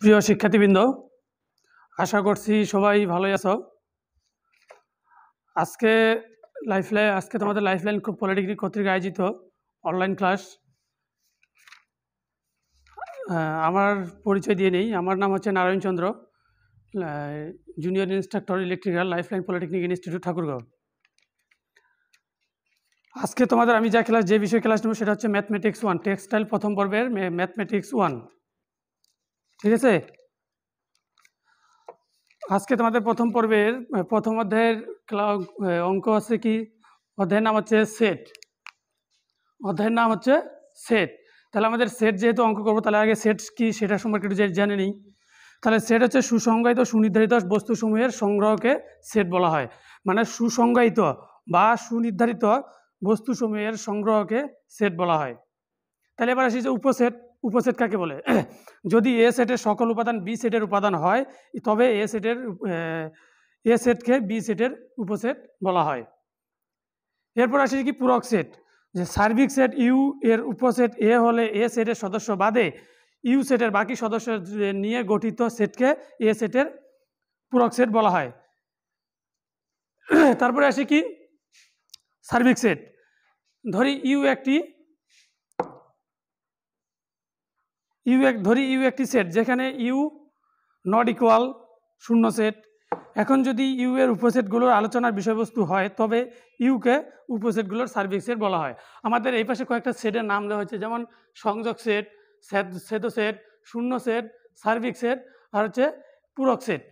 প্রিয় শিক্ষার্থীবৃন্দ আশা করছি সবাই ভালোই আছো আজকে লাইফ লাইন আজকে তোমাদের লাইফলাইন পলিটিক্রি কর্তৃক আয়োজিত অনলাইন ক্লাস আমার পরিচয় দিয়ে নেই আমার নাম হচ্ছে Narayan Chandra junior instructor electrical lifeline polytechnic institute Thakurgaon আজকে তোমাদের আমি যা ক্লাস যে বিষয়ে ক্লাস নেব সেটা হচ্ছে ম্যাথমেটিক্স ওয়ান টেক্সটাইল প্রথম পর্বের ম্যাথমেটিক্স ওয়ান ঠিক আছে আজকে তোমাদের প্রথম পর্বের প্রথম অধ্যায়ের অঙ্ক আছে কি অধ্যায়ের নাম হচ্ছে সেট অধ্যায়ের নাম হচ্ছে সেট তাহলে আমাদের সেট যেহেতু অঙ্ক করবো তাহলে আগে সেট কি সেটা সম্পর্কে একটু জানে নিই তাহলে সেট হচ্ছে সুসংজ্ঞায়িত সুনির্ধারিত বস্তুসমূহের সংগ্রহকে সেট বলা হয় মানে সুসংজ্ঞায়িত বা সুনির্ধারিত বস্তুসমূহের সংগ্রহকে সেট বলা হয় তাহলে এবার আসি যে উপসেট উপসেট কাকে বলে যদি এ সেটের সকল উপাদান বি সেটের উপাদান হয় তবে এ সেটের এ সেটকে বি সেটের উপসেট বলা হয় এরপর আসি কি পুরক সেট যে সার্বিক সেট ইউ এর উপসেট এ হলে এ সেটের সদস্য বাদে ইউ সেটের বাকি সদস্য নিয়ে গঠিত সেটকে এ সেটের পুরক সেট বলা হয় তারপরে আসি কি সার্বিক সেট ধরি ইউ একটি ইউ এক ধরি ইউ একটি সেট যেখানে ইউ নট ইকুয়াল শূন্য সেট এখন যদি ইউ এর উপসেটগুলোর আলোচনার বিষয়বস্তু হয় তবে ইউকে উপসেটগুলোর সার্ভিক সেট বলা হয় আমাদের এই পাশে কয়েকটা সেটের নাম দেওয়া হয়েছে যেমন সংযোগ সেট সেত সেট শূন্য সেট সার্ভিক সেট আর হচ্ছে পূরক সেট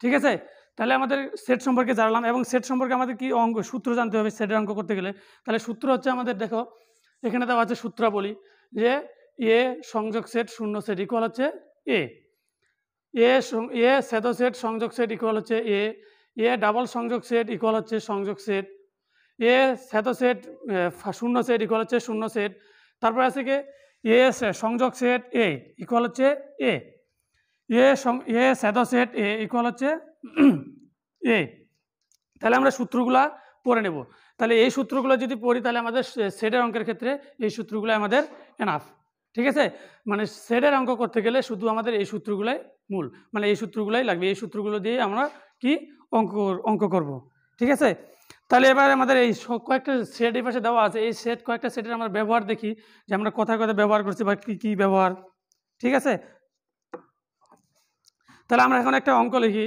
ঠিক আছে তাহলে আমাদের সেট সম্পর্কে জানলাম এবং সেট সম্পর্কে আমাদের কি অঙ্ক সূত্র জানতে হবে সেটের অঙ্ক করতে গেলে তাহলে সূত্র হচ্ছে আমাদের দেখো এখানে দেওয়া আছে সূত্রাবলী যে এ সংযোগ সেট শূন্য সেট ইকুয়াল হচ্ছে এ এ এ সেদ সেট সংযোগ সেট ইকুয়াল হচ্ছে এ এ ডাবল সংযোগ সেট ইকুয়াল হচ্ছে সংযোগ সেট এ সেদ সেট শূন্য সেট ইকুয়াল হচ্ছে শূন্য সেট তারপরে আছে কি এ সংযোগ সেট এ ইকুয়াল হচ্ছে এ এ এ সেদ সেট এ ইকুয়াল হচ্ছে এ তাহলে আমরা সূত্রগুলা পড়ে নেব তাহলে এই সূত্রগুলো যদি পড়ি তাহলে আমাদের সেটের অঙ্কের ক্ষেত্রে এই সূত্রগুলো আমাদের এনাফ ঠিক আছে মানে সেটের অঙ্ক করতে গেলে শুধু আমাদের এই সূত্রগুলাই মূল মানে এই সূত্রগুলাই লাগবে এই সূত্রগুলো দিয়ে আমরা কি অঙ্ক অঙ্ক করব ঠিক আছে তাহলে এবার আমাদের এই কয়েকটা সেট এই পাশে দেওয়া আছে এই সেট কয়েকটা সেটের আমরা ব্যবহার দেখি যে আমরা কোথায় কথা ব্যবহার করছি বা কী কী ব্যবহার ঠিক আছে তাহলে আমরা এখন একটা অঙ্ক লিখি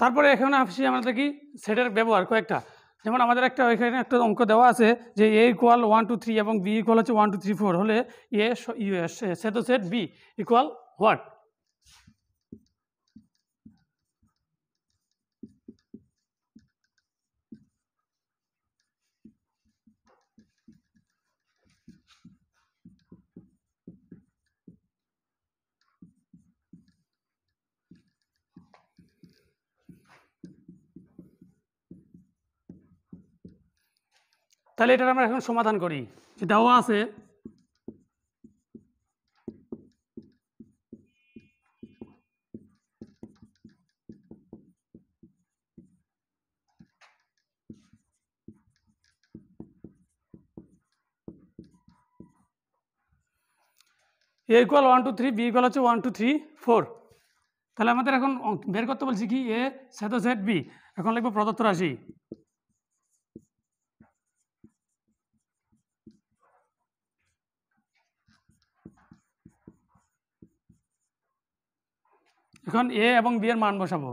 তারপরে এখন আসি আমরা দেখি সেটের ব্যবহার কয়েকটা যেমন আমাদের একটা এখানে একটা অঙ্ক দেওয়া আছে যে A equal one two three এবং বি ইকুয়াল হচ্ছে ওয়ান টু থ্রি ফোর হলে এ ইয়ে set set B equal what তাহলে এটার আমরা এখন সমাধান করি যে দেওয়া আছে A equal one two three B equal হচ্ছে ওয়ান টু থ্রি ফোর তাহলে আমাদের এখন বের করতে বলছি কি এ সাথে জেড বি এখন লিখবো প্রদত্ত রাশি এখন এ এবং বি এর মান বসাবো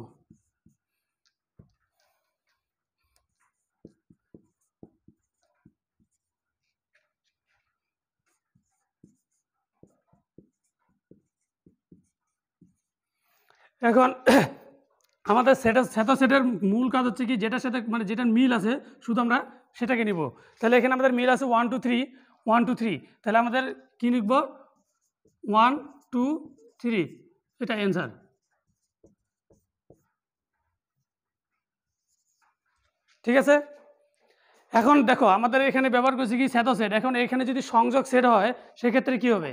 এখন আমাদের সেটা সেটা সেটের মূল কাজ হচ্ছে কি যেটার সাথে মানে যেটার মিল আছে শুধু আমরা সেটাকে নিব তাহলে এখানে আমাদের মিল আছে one two three one two three তাহলে আমাদের কী লিখব ওয়ান টু থ্রি এটা অ্যান্সার ঠিক আছে এখন দেখো আমাদের এখানে ব্যবহার করছি কি স্যাতো সেট এখন এখানে যদি সংযোগ সেট হয় সেক্ষেত্রে কি হবে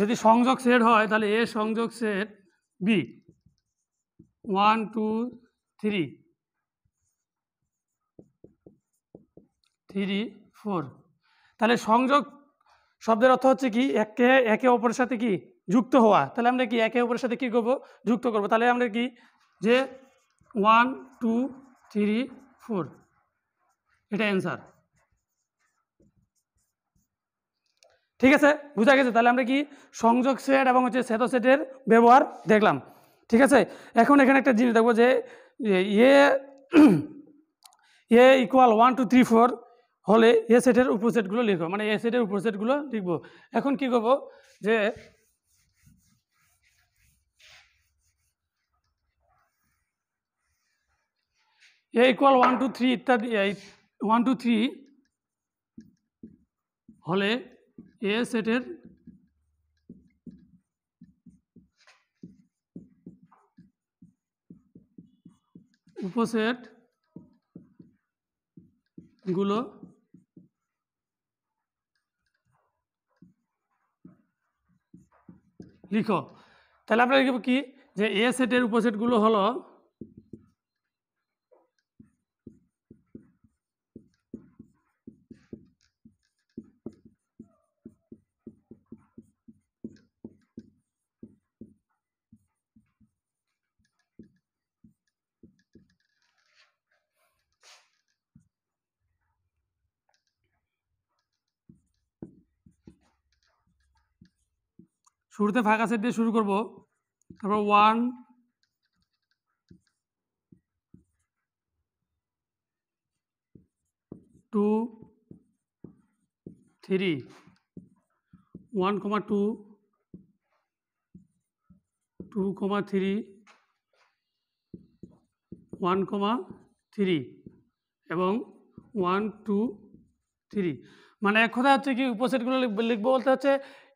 যদি সংযোগ সেট হয় তাহলে এ সংযোগ set B one two three three four তাহলে সংযোগ শব্দের অর্থ হচ্ছে কি একে একে অপরের সাথে কি যুক্ত হওয়া তাহলে আমরা কি একে অপরের সাথে কী করবো যুক্ত করব তাহলে আমরা কি যে ওয়ান টু থ্রি ফোর এটা অ্যান্সার ঠিক আছে বুঝা গেছে তাহলে আমরা কি সংযোগ সেট এবং হচ্ছে শ্বেত সেটের ব্যবহার দেখলাম ঠিক আছে এখন এখানে একটা জিনিস দেখবো যে ইয়ে A equal one two three four মানে হলে এ সেটের উপসেটগুলো লিখো মানে এ সেটের উপসেটগুলো লিখবো এখন কি করব যে A equal one two three ইত্যাদি ওয়ান টু থ্রি হলে এ সেটের উপসেট গুলো লিখো তাহলে আপনারা লিখব কি যে এ সেটের উপসেটগুলো হলো শুরুতে ফাঁকা সেট দিয়ে শুরু করব তারপর one two three one comma two two comma three one comma three এবং ওয়ান টু থ্রি মানে এক কথা হচ্ছে কি উপসেটগুলো লিখবো বলতে হচ্ছে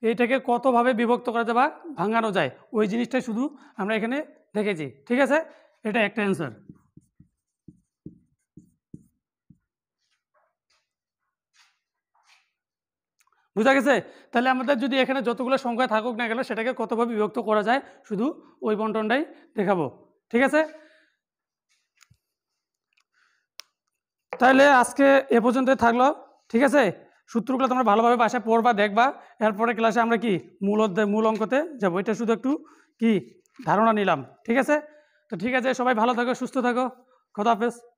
এইটাকে কতভাবে বিভক্ত করা যায় বা ভাঙানো যায় ওই জিনিসটাই শুধু আমরা এখানে দেখেছি ঠিক আছে এটা একটা অ্যান্সার বুঝা গেছে তাহলে আমাদের যদি এখানে যতগুলো সংখ্যা থাকুক না কেন সেটাকে কতভাবে বিভক্ত করা যায় শুধু ওই বন্টনটাই দেখাবো ঠিক আছে তাহলে আজকে এ পর্যন্ত থাকলো ঠিক আছে সূত্রগুলো তোমরা ভালোভাবে বাসায় পড়বা দেখবা এরপরে ক্লাসে আমরা কি মূল অধ্যায় মূল অঙ্কতে যাবো এটা শুধু একটু কি ধারণা নিলাম ঠিক আছে তো ঠিক আছে সবাই ভালো থাকো সুস্থ থাকো খোদাফেজ